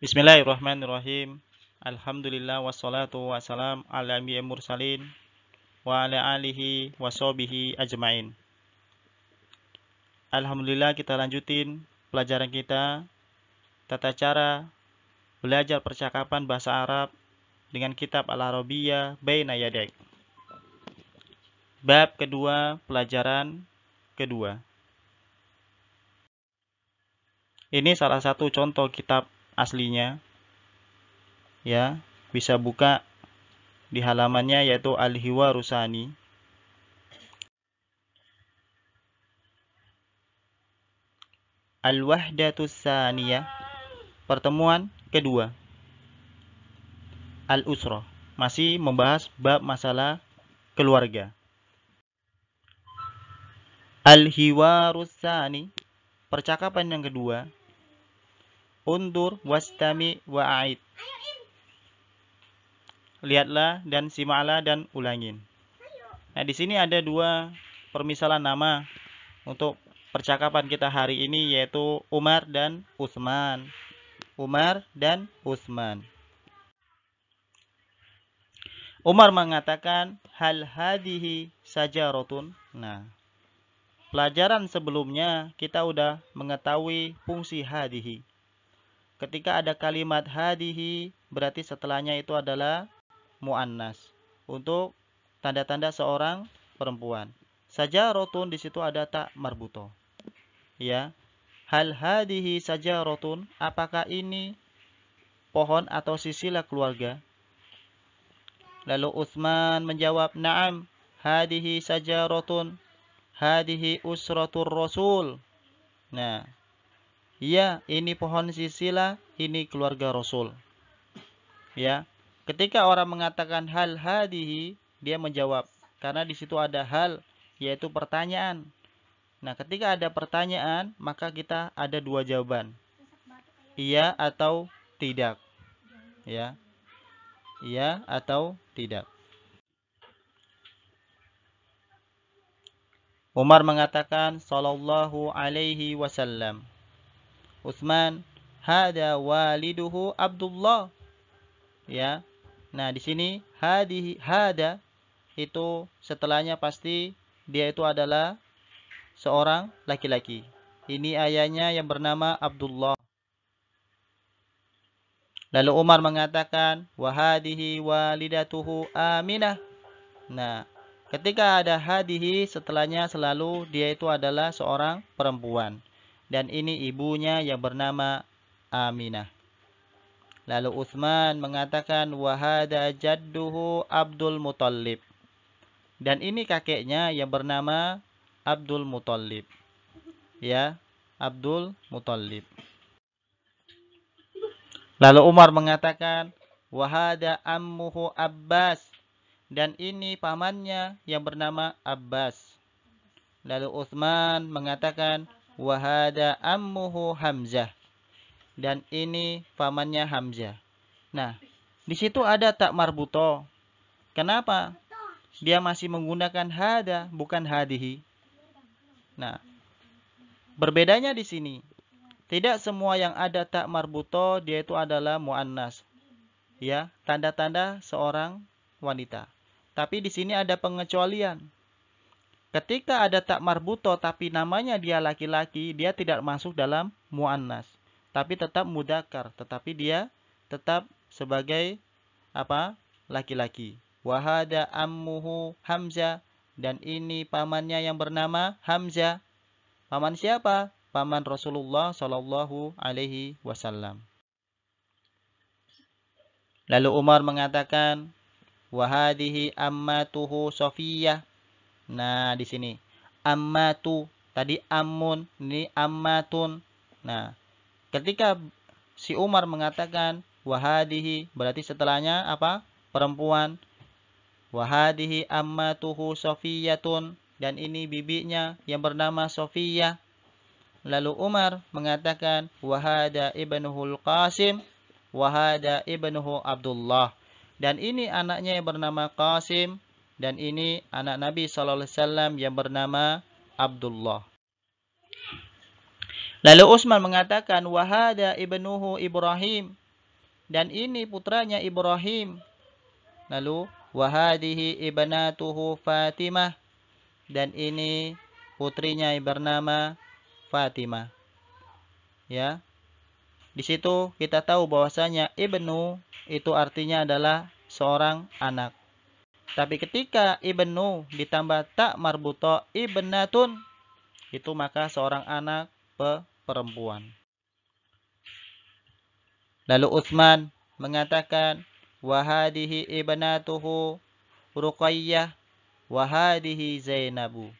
Bismillahirrahmanirrahim. Alhamdulillah wassalatu wassalam ala ambiyya mursalin wa ala alihi wa sahbihi ajmain. Alhamdulillah kita lanjutin pelajaran kita tata cara belajar percakapan bahasa Arab dengan kitab Al-Arabiyya Baina Yadayk. Bab kedua, pelajaran kedua. Ini salah satu contoh kitab aslinya ya bisa buka di halamannya yaitu Al-Hiwa Rusani Al-Wahdatus saniya Pertemuan kedua Al-Usra Masih membahas bab masalah keluarga al hiwa rusani Percakapan yang kedua Undur wastami a'id Lihatlah dan simaklah dan ulangin. Nah, di sini ada dua permisalan nama untuk percakapan kita hari ini yaitu Umar dan Utsman. Umar dan Utsman. Umar mengatakan hal hadihi rotun. Nah, pelajaran sebelumnya kita udah mengetahui fungsi hadihi. Ketika ada kalimat hadihi, berarti setelahnya itu adalah muannas. Untuk tanda-tanda seorang perempuan. Saja rotun di situ ada tak marbuto. Ya. Hal hadihi saja rotun, apakah ini pohon atau sisilah keluarga? Lalu Utsman menjawab, "Na'am, hadihi saja rotun. Hadihi usratur rasul." Nah, ya ini pohon sisila, ini keluarga Rasul. Ya, ketika orang mengatakan hal hadihi, dia menjawab karena di situ ada hal yaitu pertanyaan. Nah, ketika ada pertanyaan, maka kita ada dua jawaban. Iya atau tidak. Ya. Iya atau tidak. Umar mengatakan sallallahu alaihi wasallam. Utsman hada waliduhu Abdullah ya nah di sini hadi hada itu setelahnya pasti dia itu adalah seorang laki-laki ini ayahnya yang bernama Abdullah lalu Umar mengatakan wahadihi walidatuhu Aminah nah ketika ada hadihi setelahnya selalu dia itu adalah seorang perempuan dan ini ibunya yang bernama Aminah. Lalu Utsman mengatakan wahada jadduhu Abdul Muthalib. Dan ini kakeknya yang bernama Abdul Muthalib. Ya, Abdul Muthalib. Lalu Umar mengatakan wahada ammuhu Abbas. Dan ini pamannya yang bernama Abbas. Lalu Utsman mengatakan wahada ammuhu Hamzah dan ini pamannya Hamzah. Nah, di situ ada tak marbuto. Kenapa? Dia masih menggunakan hada bukan hadihi. Nah, berbedanya di sini. Tidak semua yang ada tak marbuto dia itu adalah muannas. Ya, tanda-tanda seorang wanita. Tapi di sini ada pengecualian. Ketika ada tak marbuto tapi namanya dia laki-laki, dia tidak masuk dalam muannas, tapi tetap mudakar, tetapi dia tetap sebagai apa? laki-laki. Wahada ammuhu Hamzah dan ini pamannya yang bernama Hamzah. Paman siapa? Paman Rasulullah Shallallahu alaihi wasallam. Lalu Umar mengatakan, "Wahadihi ammatuhu Sofiyah." Nah, di sini amatu, tadi amun, ini amatun. Nah, ketika si Umar mengatakan wahadihi berarti setelahnya apa? perempuan. Wahadihi ammatuhu Sofiyatun dan ini bibinya yang bernama Sofia. Lalu Umar mengatakan wahada ibnuhul Qasim wahada ibnuhu Abdullah dan ini anaknya yang bernama Qasim dan ini anak Nabi sallallahu alaihi wasallam yang bernama Abdullah. Lalu Utsman mengatakan wahada ibnuhu Ibrahim dan ini putranya Ibrahim. Lalu wahadihi ibnatuhu Fatimah dan ini putrinya yang bernama Fatimah. Ya. Di situ kita tahu bahwasanya ibnu itu artinya adalah seorang anak. Tapi ketika ibnu ditambah tak marbuto ibnatun itu maka seorang anak pe perempuan. Lalu Utsman mengatakan wahadihi ibnatuhu Ruqayyah wahadihi Zainabu.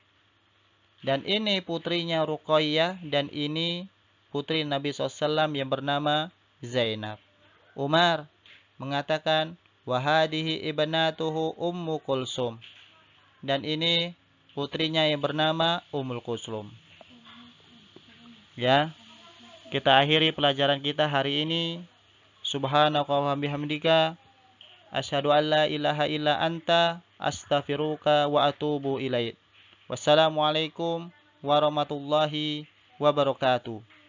Dan ini putrinya Ruqayyah dan ini putri Nabi SAW yang bernama Zainab. Umar mengatakan Wahadihi ibnatuhu Ummu Kulsum. Dan ini putrinya yang bernama Ummul Kulsum. Ya. Kita akhiri pelajaran kita hari ini. Subhanaka wa bihamdika asyhadu an la ilaha illa anta astaghfiruka wa atubu ilaik. Wassalamualaikum warahmatullahi wabarakatuh.